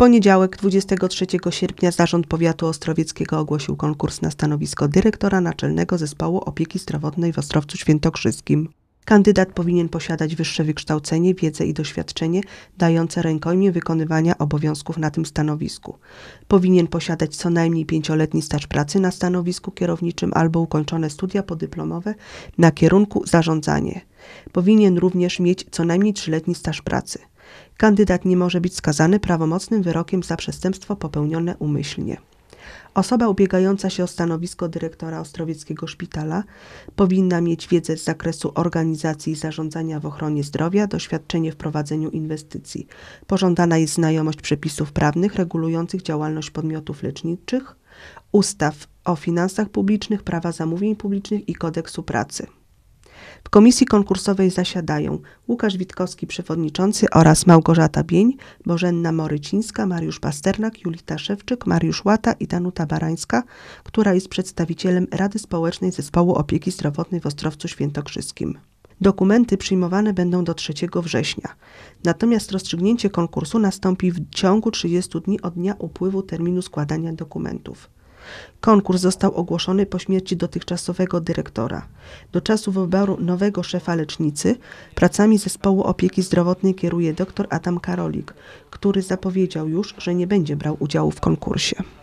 poniedziałek 23 sierpnia Zarząd Powiatu Ostrowieckiego ogłosił konkurs na stanowisko dyrektora Naczelnego Zespołu Opieki Zdrowotnej w Ostrowcu Świętokrzyskim. Kandydat powinien posiadać wyższe wykształcenie, wiedzę i doświadczenie dające rękojmie wykonywania obowiązków na tym stanowisku. Powinien posiadać co najmniej pięcioletni staż pracy na stanowisku kierowniczym albo ukończone studia podyplomowe na kierunku zarządzanie. Powinien również mieć co najmniej trzyletni staż pracy. Kandydat nie może być skazany prawomocnym wyrokiem za przestępstwo popełnione umyślnie. Osoba ubiegająca się o stanowisko dyrektora Ostrowieckiego Szpitala powinna mieć wiedzę z zakresu organizacji i zarządzania w ochronie zdrowia, doświadczenie w prowadzeniu inwestycji. Pożądana jest znajomość przepisów prawnych regulujących działalność podmiotów leczniczych, ustaw o finansach publicznych, prawa zamówień publicznych i kodeksu pracy. W komisji konkursowej zasiadają Łukasz Witkowski, przewodniczący oraz Małgorzata Bień, Bożenna Morycińska, Mariusz Pasternak, Julita Szewczyk, Mariusz Łata i Danuta Barańska, która jest przedstawicielem Rady Społecznej Zespołu Opieki Zdrowotnej w Ostrowcu Świętokrzyskim. Dokumenty przyjmowane będą do 3 września. Natomiast rozstrzygnięcie konkursu nastąpi w ciągu 30 dni od dnia upływu terminu składania dokumentów. Konkurs został ogłoszony po śmierci dotychczasowego dyrektora. Do czasu wyboru nowego szefa lecznicy pracami zespołu opieki zdrowotnej kieruje dr Adam Karolik, który zapowiedział już, że nie będzie brał udziału w konkursie.